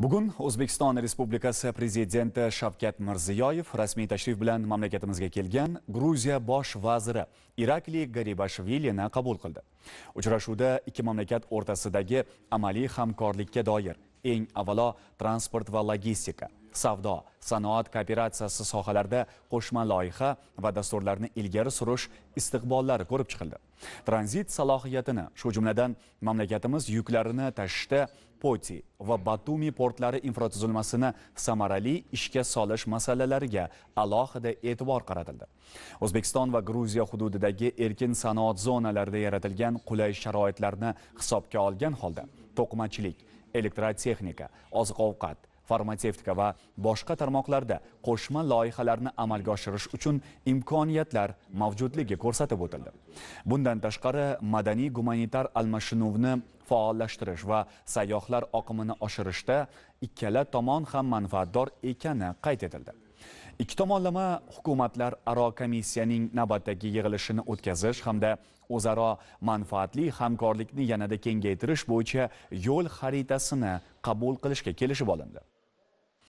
Bugun O'zbekiston Respublikasi prezidenti Shavkat Mirziyoyev rasmiy tashrif bilan mamlakatimizga kelgan Gruziya bosh vaziri Irakli Garibashvilini qabul qildi. Uchrashuvda ikki mamlakat o'rtasidagi amaliy hamkorlikka doir, eng avvalo transport va logistika, savdo sanoat kooperatsiyasi sohalarida qo'shma loyiha va dasturlarni ilgari surish istiqbollari ko'rib chiqildi tranzit salohiyatini shu jumladan mamlakatimiz yuklarini tashishda poti va batumi portlari infratuzilmasini samarali ishga solish masalalariga alohida e'tibor qaratildi o'zbekiston va gruziya hududidagi erkin sanoat zonalarida yaratilgan qulay sharoitlarni hisobga olgan holda to'qimachilik elektrotexnika oziq ovqat farmatsevtika va boshqa tarmoqlarda qo'shma loyihalarni amalga oshirish uchun imkoniyatlar mavjudligi ko'rsatib o'tildi bundan tashqari madaniy gumanitar almashinuvni faollashtirish va sayyohlar oqimini oshirishda ikkala tomon ham manfaatdor ekani qayd etildi ikki tomonlama hukumatlar aro komissiyaning navbatdagi yig'ilishini o'tkazish hamda o'zaro manfaatli hamkorlikni yanada kengaytirish bo'yicha yo'l xaritasini qabul qilishga kelishib olindi